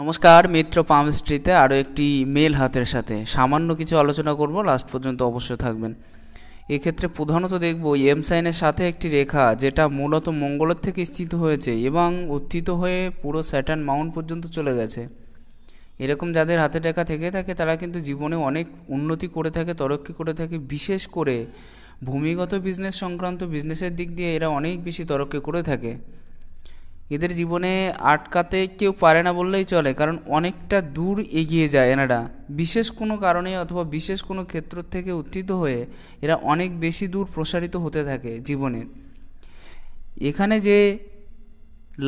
নমস্কার মিত্র স্ট্রিতে আরও একটি মেল হাতের সাথে সামান্য কিছু আলোচনা করব লাস্ট পর্যন্ত অবশ্যই থাকবেন এক্ষেত্রে প্রধানত দেখব এম সাইনের সাথে একটি রেখা যেটা মূলত মঙ্গলের থেকে স্থিত হয়েছে এবং উত্থিত হয়ে পুরো স্যাটার্ন মাউন্ট পর্যন্ত চলে গেছে এরকম যাদের হাতে রেখা থেকে থাকে তারা কিন্তু জীবনে অনেক উন্নতি করে থাকে তরক্কি করে থাকে বিশেষ করে ভূমিগত বিজনেস সংক্রান্ত বিজনেসের দিক দিয়ে এরা অনেক বেশি তরক্কি করে থাকে এদের জীবনে আটকাতে কেউ পারে না বললেই চলে কারণ অনেকটা দূর এগিয়ে যায় এনারা বিশেষ কোনো কারণে অথবা বিশেষ কোনো ক্ষেত্র থেকে উত্থিত হয়ে এরা অনেক বেশি দূর প্রসারিত হতে থাকে জীবনে এখানে যে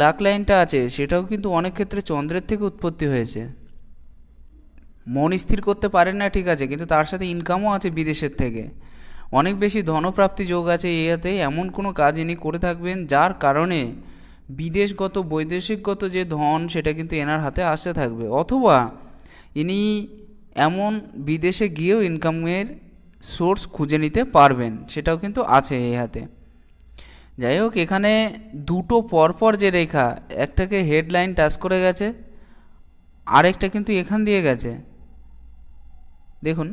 লাক লাইনটা আছে সেটাও কিন্তু অনেক ক্ষেত্রে চন্দ্রের থেকে উৎপত্তি হয়েছে মন স্থির করতে পারেন না ঠিক আছে কিন্তু তার সাথে ইনকামও আছে বিদেশের থেকে অনেক বেশি ধনপ্রাপ্তি যোগ আছে ইয়াতে এমন কোনো কাজ ইনি করে থাকবেন যার কারণে বিদেশগত বৈদেশিকগত যে ধন সেটা কিন্তু এনার হাতে আসতে থাকবে অথবা ইনি এমন বিদেশে গিয়েও ইনকামের সোর্স খুঁজে নিতে পারবেন সেটাও কিন্তু আছে এই হাতে যাই হোক এখানে দুটো পরপর যে রেখা একটাকে হেডলাইন টাচ করে গেছে আরেকটা কিন্তু এখান দিয়ে গেছে দেখুন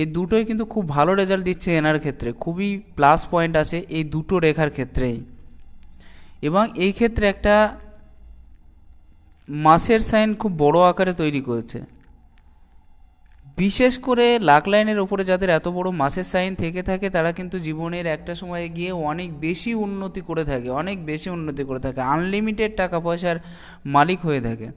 এই দুটোই কিন্তু খুব ভালো রেজাল্ট দিচ্ছে এনার ক্ষেত্রে খুবই প্লাস পয়েন্ট আছে এই দুটো রেখার ক্ষেত্রেই এবং এই ক্ষেত্রে একটা মাসের সাইন খুব বড় আকারে তৈরি করেছে বিশেষ করে লাক লাইনের ওপরে যাদের এত বড় মাসের সাইন থেকে থাকে তারা কিন্তু জীবনের একটা সময়ে গিয়ে অনেক বেশি উন্নতি করে থাকে অনেক বেশি উন্নতি করে থাকে আনলিমিটেড টাকা পয়সার মালিক হয়ে থাকে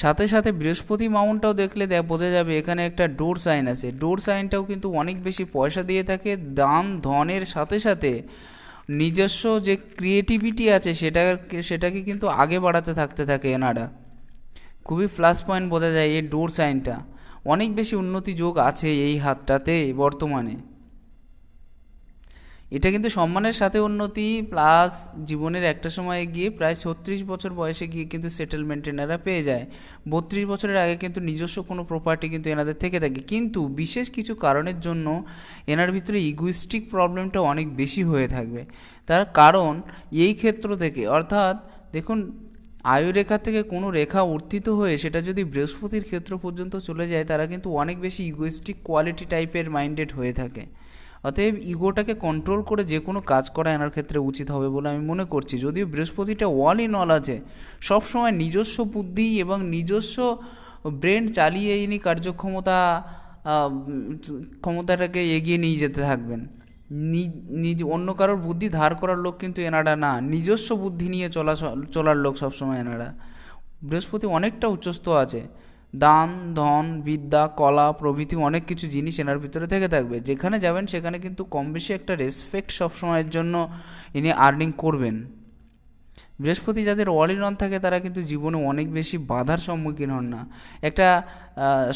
সাথে সাথে বৃহস্পতি মাউন্টটাও দেখলে বোঝা যাবে এখানে একটা ডোর সাইন আছে ডোর সাইনটাও কিন্তু অনেক বেশি পয়সা দিয়ে থাকে দান ধনের সাথে সাথে নিজস্ব যে ক্রিয়েটিভিটি আছে সেটা সেটাকে কিন্তু আগে বাড়াতে থাকতে থাকে এনারা খুবই প্লাস পয়েন্ট বোঝা যায় এই ডোর সাইনটা অনেক বেশি উন্নতি যোগ আছে এই হাতটাতে বর্তমানে এটা কিন্তু সম্মানের সাথে উন্নতি প্লাস জীবনের একটা সময়ে গিয়ে প্রায় ছত্রিশ বছর বয়সে গিয়ে কিন্তু সেটেলমেন্ট এনারা পেয়ে যায় বত্রিশ বছরের আগে কিন্তু নিজস্ব কোনো প্রপার্টি কিন্তু এনাদের থেকে থাকে কিন্তু বিশেষ কিছু কারণের জন্য এনার ভিতরে ইগুইস্টিক প্রবলেমটা অনেক বেশি হয়ে থাকবে তার কারণ এই ক্ষেত্র থেকে অর্থাৎ দেখুন আয়ুরেখা থেকে কোনো রেখা উত্থিত হয়ে সেটা যদি বৃহস্পতির ক্ষেত্র পর্যন্ত চলে যায় তারা কিন্তু অনেক বেশি ইগোয়েস্টিক কোয়ালিটি টাইপের মাইন্ডেড হয়ে থাকে অতএব ইগোটাকে কন্ট্রোল করে যে কোনো কাজ করা এনার ক্ষেত্রে উচিত হবে বলে আমি মনে করছি যদিও বৃহস্পতিটা ওয়াল ইন অল আছে সবসময় নিজস্ব বুদ্ধি এবং নিজস্ব ব্রেন চালিয়ে ইনি কার্যক্ষমতা ক্ষমতাটাকে এগিয়ে নিয়ে যেতে থাকবেন নিজ অন্য কারোর বুদ্ধি ধার করার লোক কিন্তু এনারা না নিজস্ব বুদ্ধি নিয়ে চলা চলার লোক সবসময় এনারা বৃহস্পতি অনেকটা উচ্চস্থ আছে দান ধন বিদ্যা কলা প্রভৃতি অনেক কিছু জিনিস এনার ভিতরে থেকে থাকবে যেখানে যাবেন সেখানে কিন্তু কম বেশি একটা রেসপেক্ট সবসময়ের জন্য ইনি আর্নিং করবেন বৃহস্পতি যাদের অল ইন থাকে তারা কিন্তু জীবনে অনেক বেশি বাধার সম্মুখীন হন না একটা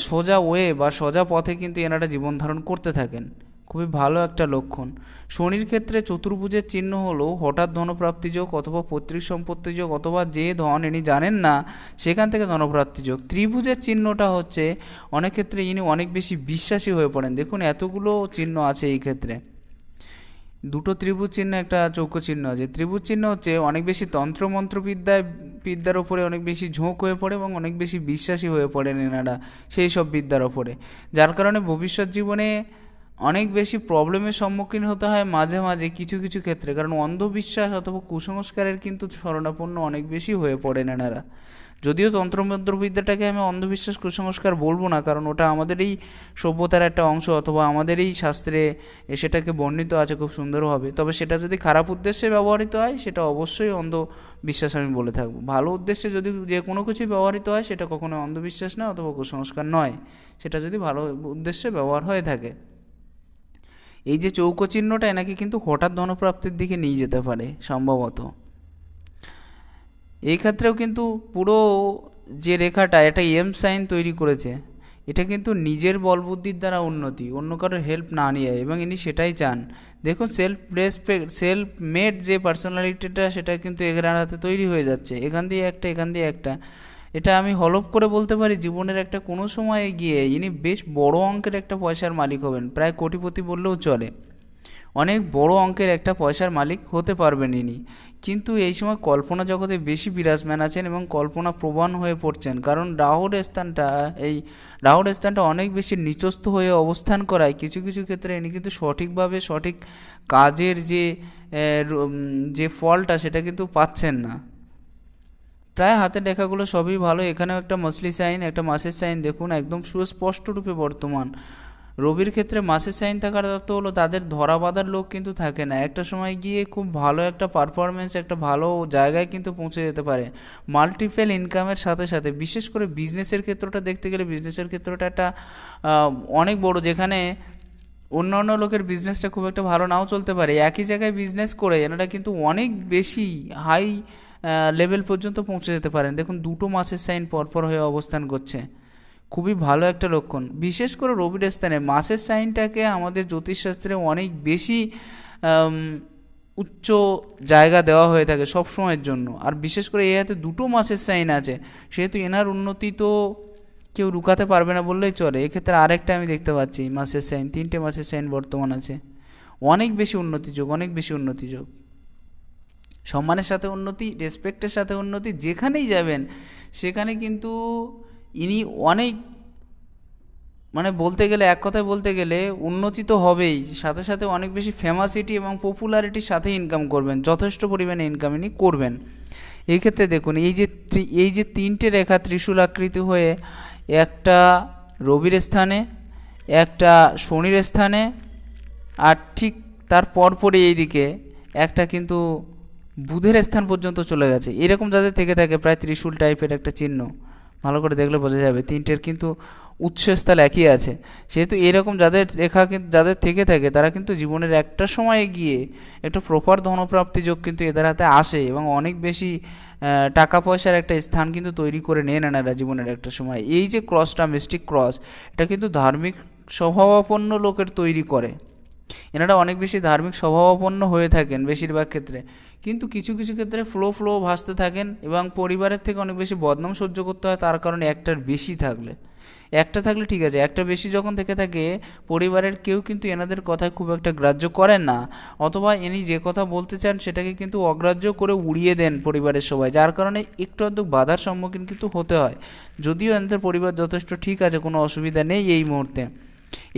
সোজা ওয়ে বা সোজা পথে কিন্তু এনারা জীবন ধারণ করতে থাকেন খুবই ভালো একটা লক্ষণ শনির ক্ষেত্রে চতুর্ভুজের চিহ্ন হলো হঠাৎ ধনপ্রাপ্তি যোগ অথবা পৈতৃক সম্পত্তি যোগ অথবা যে ধন ইনি জানেন না সেখান থেকে ধনপ্রাপ্তি যোগ ত্রিভুজের চিহ্নটা হচ্ছে অনেক ক্ষেত্রে ইনি অনেক বেশি বিশ্বাসী হয়ে পড়েন দেখুন এতগুলো চিহ্ন আছে এই ক্ষেত্রে দুটো ত্রিভুজ চিহ্ন একটা চৌক্য চিহ্ন আছে ত্রিভুজ চিহ্ন হচ্ছে অনেক বেশি তন্ত্রমন্ত্রবিদ্যায় বিদ্যার ওপরে অনেক বেশি ঝোঁক হয়ে পড়ে এবং অনেক বেশি বিশ্বাসী হয়ে পড়েন এনারা সেই সব বিদ্যার ওপরে যার কারণে ভবিষ্যৎ জীবনে অনেক বেশি প্রবলেমের সম্মুখীন হতে হয় মাঝে মাঝে কিছু কিছু ক্ষেত্রে কারণ অন্ধবিশ্বাস অথবা কুসংস্কারের কিন্তু শরণাপন্ন অনেক বেশি হয়ে পড়েন এনারা যদিও তন্ত্রমন্ত্রবিদ্যাটাকে আমি অন্ধবিশ্বাস কুসংস্কার বলবো না কারণ ওটা আমাদেরই সভ্যতার একটা অংশ অথবা আমাদেরই শাস্ত্রে সেটাকে বর্ণিত আছে খুব সুন্দরভাবে তবে সেটা যদি খারাপ উদ্দেশ্যে ব্যবহৃত হয় সেটা অবশ্যই অন্ধবিশ্বাস আমি বলে থাকবো ভালো উদ্দেশ্যে যদি যে কোনো কিছুই ব্যবহৃত হয় সেটা কখনো অন্ধবিশ্বাস নয় অথবা কুসংস্কার নয় সেটা যদি ভালো উদ্দেশ্যে ব্যবহার হয়ে থাকে এই যে চৌকো চিহ্নটা এনাকে কিন্তু হঠাৎ ধনপ্রাপ্তির দিকে নিয়ে যেতে পারে সম্ভবত এই ক্ষেত্রেও কিন্তু পুরো যে রেখাটা এটা এম সাইন তৈরি করেছে এটা কিন্তু নিজের বলবুদ্ধির দ্বারা উন্নতি অন্য কারোর হেল্প না নিয়ে এবং ইনি সেটাই চান দেখুন সেলফ রেসপেক্ট সেলফ মেড যে পার্সোনালিটিটা সেটা কিন্তু এর হাতে তৈরি হয়ে যাচ্ছে এখান দিয়ে একটা এখান দিয়ে একটা এটা আমি হলপ করে বলতে পারি জীবনের একটা কোনো সময়ে গিয়ে ইনি বেশ বড় অঙ্কের একটা পয়সার মালিক হবেন প্রায় কোটিপতি বললেও চলে অনেক বড় অঙ্কের একটা পয়সার মালিক হতে পারবেন ইনি কিন্তু এই সময় কল্পনা জগতে বেশি বিরাজমান আছেন এবং কল্পনা প্রবণ হয়ে পড়ছেন কারণ রাহুর স্থানটা এই রাহুর স্থানটা অনেক বেশি নিচস্থ হয়ে অবস্থান করায় কিছু কিছু ক্ষেত্রে ইনি কিন্তু সঠিকভাবে সঠিক কাজের যে যে ফলটা সেটা কিন্তু পাচ্ছেন না প্রায় হাতের লেখাগুলো সবই ভালো এখানেও একটা মসলি সাইন একটা মাসের সাইন দেখুন একদম সুস্পষ্ট রূপে বর্তমান রবির ক্ষেত্রে মাসের সাইন থাকার অর্থ হলো তাদের ধরা বাঁধার লোক কিন্তু থাকে না একটা সময় গিয়ে খুব ভালো একটা পারফরমেন্স একটা ভালো জায়গায় কিন্তু পৌঁছে যেতে পারে মাল্টিপেল ইনকামের সাথে সাথে বিশেষ করে বিজনেসের ক্ষেত্রটা দেখতে গেলে বিজনেসের ক্ষেত্রটা একটা অনেক বড় যেখানে অন্যান্য লোকের বিজনেসটা খুব একটা ভালো নাও চলতে পারে একই জায়গায় বিজনেস করে এনারা কিন্তু অনেক বেশি হাই লেভেল পর্যন্ত পৌঁছে যেতে পারেন দেখুন দুটো মাছের সাইন পরপর হয়ে অবস্থান করছে খুবই ভালো একটা লক্ষণ বিশেষ করে রবির স্থানে মাছের সাইনটাকে আমাদের জ্যোতিষশাস্ত্রে অনেক বেশি উচ্চ জায়গা দেওয়া হয়ে থাকে সবসময়ের জন্য আর বিশেষ করে এই হাতে দুটো মাছের সাইন আছে সেহেতু এনার উন্নতি তো কেউ রুকাতে পারবে না বললেই চলে এক্ষেত্রে আরেকটা আমি দেখতে পাচ্ছি মাসের সাইন তিনটে মাসের সাইন বর্তমান আছে অনেক বেশি উন্নতি যোগ অনেক বেশি উন্নতি যোগ সম্মানের সাথে উন্নতি রেসপেক্টের সাথে উন্নতি যেখানেই যাবেন সেখানে কিন্তু ইনি অনেক মানে বলতে গেলে এক কথায় বলতে গেলে উন্নতি তো হবেই সাথে সাথে অনেক বেশি ফেমাসিটি এবং পপুলারিটির সাথে ইনকাম করবেন যথেষ্ট পরিমাণে ইনকাম ইনি করবেন এই ক্ষেত্রে দেখুন এই যে এই যে তিনটে রেখা ত্রিশূল আকৃতি হয়ে একটা রবির স্থানে একটা শনির স্থানে আর ঠিক তার পরপরই এইদিকে একটা কিন্তু বুধের স্থান পর্যন্ত চলে গেছে এরকম যাদের থেকে থাকে প্রায় ত্রিশূল টাইপের একটা চিহ্ন ভালো করে দেখলে বোঝা যাবে তিনটের কিন্তু উৎসস্থল একই আছে সেহেতু এরকম যাদের রেখা যাদের থেকে থাকে তারা কিন্তু জীবনের একটা সময়ে গিয়ে একটা প্রপার ধনপ্রাপ্তি যোগ কিন্তু এদের হাতে আসে এবং অনেক বেশি টাকা পয়সার একটা স্থান কিন্তু তৈরি করে নেন এনারা জীবনের একটা সময় এই যে ক্রসটা মিস্টিক ক্রস এটা কিন্তু ধার্মিক স্বভাবাপন্ন লোকের তৈরি করে এনারা অনেক বেশি ধার্মিক স্বভাবাপন্ন হয়ে থাকেন বেশিরভাগ ক্ষেত্রে কিন্তু কিছু কিছু ক্ষেত্রে ফ্লো ফ্লো ভাসতে থাকেন এবং পরিবারের থেকে অনেক বেশি বদনাম সহ্য করতে হয় তার কারণে একটার বেশি থাকলে একটা থাকলে ঠিক আছে একটা বেশি যখন থেকে থাকে পরিবারের কেউ কিন্তু এনাদের কথায় খুব একটা গ্রাহ্য করেন না অথবা ইনি যে কথা বলতে চান সেটাকে কিন্তু অগ্রাহ্য করে উড়িয়ে দেন পরিবারের সবাই যার কারণে একটু অর্ধ বাধার সম্মুখীন কিন্তু হতে হয় যদিও এনাদের পরিবার যথেষ্ট ঠিক আছে কোনো অসুবিধা নেই এই মুহূর্তে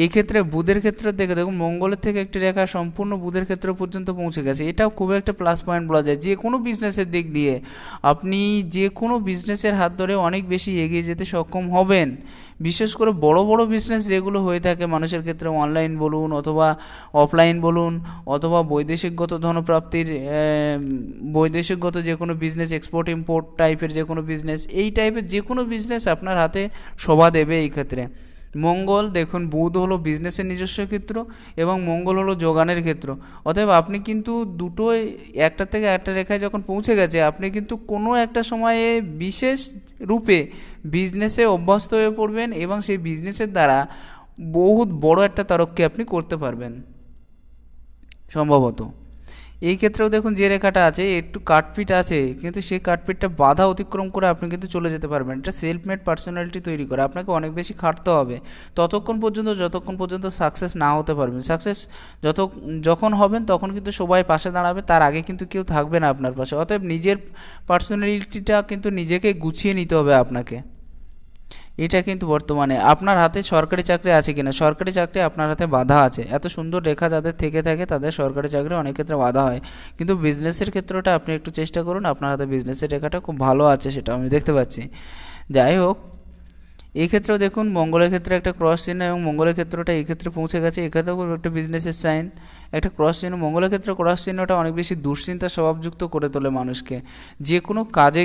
এই ক্ষেত্রে বুধের ক্ষেত্রে দেখে দেখুন মঙ্গলের থেকে একটি রেখা সম্পূর্ণ বুধের ক্ষেত্র পর্যন্ত পৌঁছে গেছে এটাও খুব একটা প্লাস পয়েন্ট বলা যায় যে কোনো বিজনেসের দিক দিয়ে আপনি যে কোনো বিজনেসের হাত ধরে অনেক বেশি এগিয়ে যেতে সক্ষম হবেন বিশেষ করে বড় বড় বিজনেস যেগুলো হয়ে থাকে মানুষের ক্ষেত্রে অনলাইন বলুন অথবা অফলাইন বলুন অথবা বৈদেশিকগত ধনপ্রাপ্তির বৈদেশিকগত যে কোনো বিজনেস এক্সপোর্ট ইম্পোর্ট টাইপের যে কোনো বিজনেস এই টাইপের যে কোনো বিজনেস আপনার হাতে শোভা দেবে এই ক্ষেত্রে মঙ্গল দেখুন বুধ হলো বিজনেসের নিজস্ব ক্ষেত্র এবং মঙ্গল হলো যোগানের ক্ষেত্র অতএব আপনি কিন্তু দুটোই একটা থেকে একটা রেখায় যখন পৌঁছে গেছে আপনি কিন্তু কোনো একটা সময়ে বিশেষ রূপে বিজনেসে অভ্যস্ত হয়ে পড়বেন এবং সেই বিজনেসের দ্বারা বহুত বড় একটা তারককে আপনি করতে পারবেন সম্ভবত এই ক্ষেত্রেও দেখুন যে রেখাটা আছে একটু কাটপিট আছে কিন্তু সেই কাটপিটটা বাধা অতিক্রম করে আপনি কিন্তু চলে যেতে পারবেন এটা সেলফমেড পার্সোনালিটি তৈরি করে আপনাকে অনেক বেশি খাটতে হবে ততক্ষণ পর্যন্ত যতক্ষণ পর্যন্ত সাকসেস না হতে পারবেন সাকসেস যত যখন হবেন তখন কিন্তু সবাই পাশে দাঁড়াবে তার আগে কিন্তু কেউ থাকবে না আপনার পাশে অতএব নিজের পার্সোনালিটিটা কিন্তু নিজেকে গুছিয়ে নিতে হবে আপনাকে এটা কিন্তু বর্তমানে আপনার হাতে সরকারি চাকরি আছে কিনা সরকারি চাকরি আপনার হাতে বাধা আছে এত সুন্দর রেখা যাদের থেকে থাকে তাদের সরকারি চাকরি অনেক ক্ষেত্রে বাধা হয় কিন্তু বিজনেসের ক্ষেত্রটা আপনি একটু চেষ্টা করুন আপনার হাতে বিজনেসের রেখাটা খুব ভালো আছে সেটা আমি দেখতে পাচ্ছি যাই হোক ক্ষেত্রেও দেখুন মঙ্গলের ক্ষেত্রে একটা ক্রস চিহ্ন এবং মঙ্গলের ক্ষেত্রটা এই ক্ষেত্রে পৌঁছে গেছে এক্ষেত্রেও একটা বিজনেসের সাইন একটা ক্রস চিহ্ন মঙ্গলের ক্ষেত্রে ক্রস চিহ্নটা অনেক বেশি দুশ্চিন্তা স্বভাবযুক্ত করে তোলে মানুষকে যে কোনো কাজে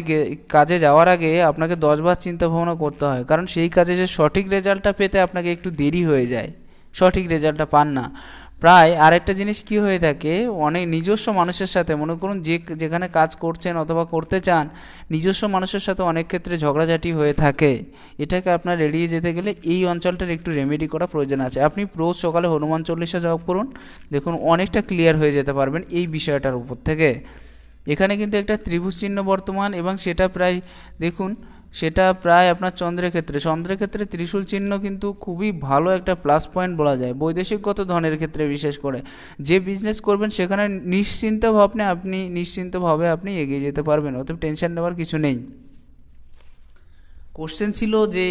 কাজে যাওয়ার আগে আপনাকে দশবার চিন্তা ভাবনা করতে হয় কারণ সেই কাজে যে সঠিক রেজাল্টটা পেতে আপনাকে একটু দেরি হয়ে যায় সঠিক রেজাল্টটা পান না প্রায় আরেকটা জিনিস কি হয়ে থাকে অনেক নিজস্ব মানুষের সাথে মনে করুন যে যেখানে কাজ করছেন অথবা করতে চান নিজস্ব মানুষের সাথে অনেক ক্ষেত্রে ঝগড়াঝাটি হয়ে থাকে এটাকে আপনার এড়িয়ে যেতে গেলে এই অঞ্চলটার একটু রেমেডি করা প্রয়োজন আছে আপনি রোজ সকালে হনুমান চল্লিশা জব করুন দেখুন অনেকটা ক্লিয়ার হয়ে যেতে পারবেন এই বিষয়টার উপর থেকে এখানে কিন্তু একটা ত্রিভুজ চিহ্ন বর্তমান এবং সেটা প্রায় দেখুন সেটা প্রায় আপনার চন্দ্রের ক্ষেত্রে চন্দ্রের ক্ষেত্রে ত্রিশূল চিহ্ন কিন্তু খুবই ভালো একটা প্লাস পয়েন্ট বলা যায় বৈদেশিকগত ধনের ক্ষেত্রে বিশেষ করে যে বিজনেস করবেন সেখানে নিশ্চিন্ত ভাবনে আপনি নিশ্চিন্তভাবে আপনি এগিয়ে যেতে পারবেন অত টেনশন নেওয়ার কিছু নেই কোশ্চেন ছিল যে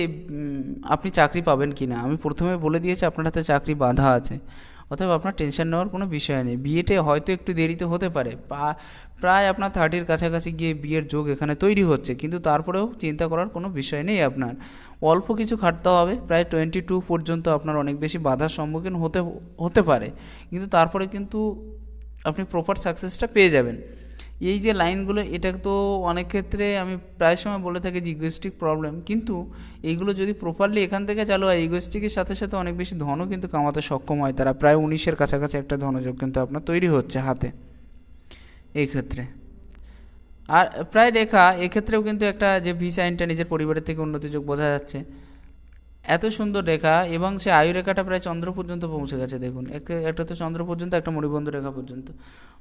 আপনি চাকরি পাবেন কি না আমি প্রথমে বলে দিয়েছি আপনার হাতে চাকরি বাধা আছে অতএব আপনার টেনশন নেওয়ার কোনো বিষয় নেই বিয়েতে হয়তো একটু দেরিতে হতে পারে প্রায় আপনার থার্টির কাছাকাছি গিয়ে বিয়ের যোগ এখানে তৈরি হচ্ছে কিন্তু তারপরেও চিন্তা করার কোনো বিষয় নেই আপনার অল্প কিছু খাটতে হবে প্রায় টোয়েন্টি টু পর্যন্ত আপনার অনেক বেশি বাধার সম্মুখীন হতে হতে পারে কিন্তু তারপরে কিন্তু আপনি প্রপার সাকসেসটা পেয়ে যাবেন এই যে লাইনগুলো এটা তো অনেক ক্ষেত্রে আমি প্রায় সময় বলে থাকি যে প্রবলেম কিন্তু এইগুলো যদি প্রপারলি এখান থেকে চালু হয় ইগোস্টিকের সাথে সাথে অনেক বেশি ধনও কিন্তু কামাতে সক্ষম হয় তারা প্রায় উনিশের কাছাকাছি একটা ধনযোগ কিন্তু আপনার তৈরি হচ্ছে হাতে এই ক্ষেত্রে আর প্রায় রেখা এক্ষেত্রেও কিন্তু একটা যে ভিসা আইনটা নিজের পরিবারের থেকে উন্নতি যোগ বোঝা যাচ্ছে এত সুন্দর রেখা এবং সে আয়ু রেখাটা প্রায় চন্দ্র পর্যন্ত পৌঁছে গেছে দেখুন একটা তো চন্দ্র পর্যন্ত একটা মরিবন্ধ রেখা পর্যন্ত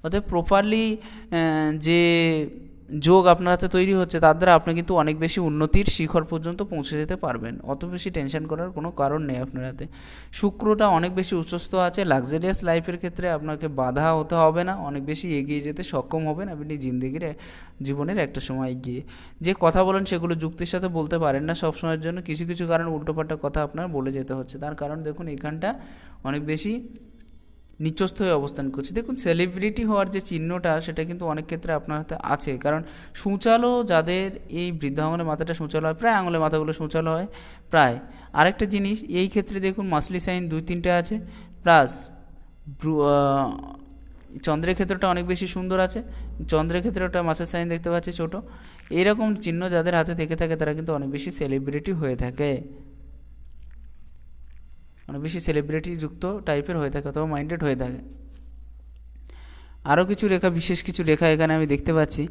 অতএব প্রপারলি যে যোগ আপনার হাতে তৈরি হচ্ছে তার দ্বারা আপনি কিন্তু অনেক বেশি উন্নতির শিখর পর্যন্ত পৌঁছে যেতে পারবেন অত বেশি টেনশন করার কোনো কারণ নেই আপনার হাতে শুক্রটা অনেক বেশি উচ্চস্থ আছে লাক্সারিয়াস লাইফের ক্ষেত্রে আপনাকে বাধা হতে হবে না অনেক বেশি এগিয়ে যেতে সক্ষম হবেন আপনি জিন্দগির জীবনের একটা সময় এগিয়ে যে কথা বলেন সেগুলো যুক্তির সাথে বলতে পারেন না সবসময়ের জন্য কিছু কিছু কারণ উল্টোপাল্টা কথা আপনার বলে যেতে হচ্ছে তার কারণ দেখুন এখানটা অনেক বেশি নিচস্থ হয়ে অবস্থান করছে দেখুন সেলিব্রিটি হওয়ার যে চিহ্নটা সেটা কিন্তু অনেক ক্ষেত্রে আপনার হাতে আছে কারণ সূচালো যাদের এই বৃদ্ধ আঙুলের মাথাটা সূচালো হয় প্রায় আঙুলের মাথাগুলো সূচালো হয় প্রায় আরেকটা জিনিস এই ক্ষেত্রে দেখুন মাসলি সাইন দুই তিনটে আছে প্লাস চন্দ্রের ক্ষেত্রটা অনেক বেশি সুন্দর আছে চন্দ্রের ক্ষেত্রটা মাসের সাইন দেখতে পাচ্ছি ছোটো এইরকম চিহ্ন যাদের হাতে থেকে থাকে তারা কিন্তু অনেক বেশি সেলিব্রিটি হয়ে থাকে মানে বেশি সেলিব্রিটি যুক্ত টাইপের হয়ে থাকে অথবা মাইন্ডেড হয়ে থাকে আরও কিছু রেখা বিশেষ কিছু রেখা এখানে আমি দেখতে পাচ্ছি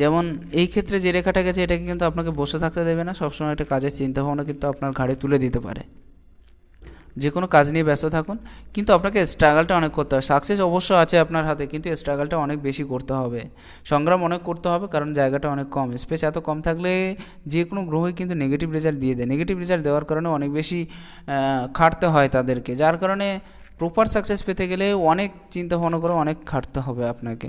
যেমন এই ক্ষেত্রে যে রেখাটা গেছে এটাকে কিন্তু আপনাকে বসে থাকতে দেবে না সবসময় একটা কাজের চিন্তাভাবনা কিন্তু আপনার ঘাড়ে তুলে দিতে পারে যে কোনো কাজ নিয়ে ব্যস্ত থাকুন কিন্তু আপনাকে স্ট্রাগলটা অনেক করতে হবে সাকসেস অবশ্য আছে আপনার হাতে কিন্তু স্ট্রাগলটা অনেক বেশি করতে হবে সংগ্রাম অনেক করতে হবে কারণ জায়গাটা অনেক কম স্পেস এত কম থাকলে যে কোনো গ্রহই কিন্তু নেগেটিভ রেজাল্ট দিয়ে দেয় নেগেটিভ রেজাল্ট দেওয়ার কারণে অনেক বেশি খাটতে হয় তাদেরকে যার কারণে প্রপার সাকসেস পেতে গেলে অনেক চিন্তা ভাবনা করে অনেক খাটতে হবে আপনাকে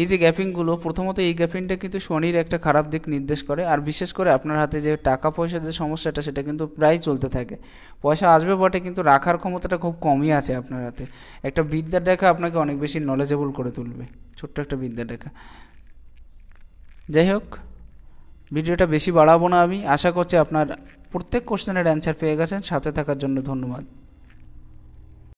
এই যে গ্যাপিংগুলো প্রথমত এই গ্যাপিংটা কিন্তু শনির একটা খারাপ দিক নির্দেশ করে আর বিশেষ করে আপনার হাতে যে টাকা পয়সার যে সমস্যাটা সেটা কিন্তু প্রায় চলতে থাকে পয়সা আসবে বটে কিন্তু রাখার ক্ষমতাটা খুব কমই আছে আপনার হাতে একটা বিদ্যার দেখা আপনাকে অনেক বেশি নলেজেবল করে তুলবে ছোট্ট একটা বিদ্যা দেখা যাই হোক ভিডিওটা বেশি বাড়াবো না আমি আশা করছি আপনার প্রত্যেক কোশ্চেনের অ্যান্সার পেয়ে গেছেন সাথে থাকার জন্য ধন্যবাদ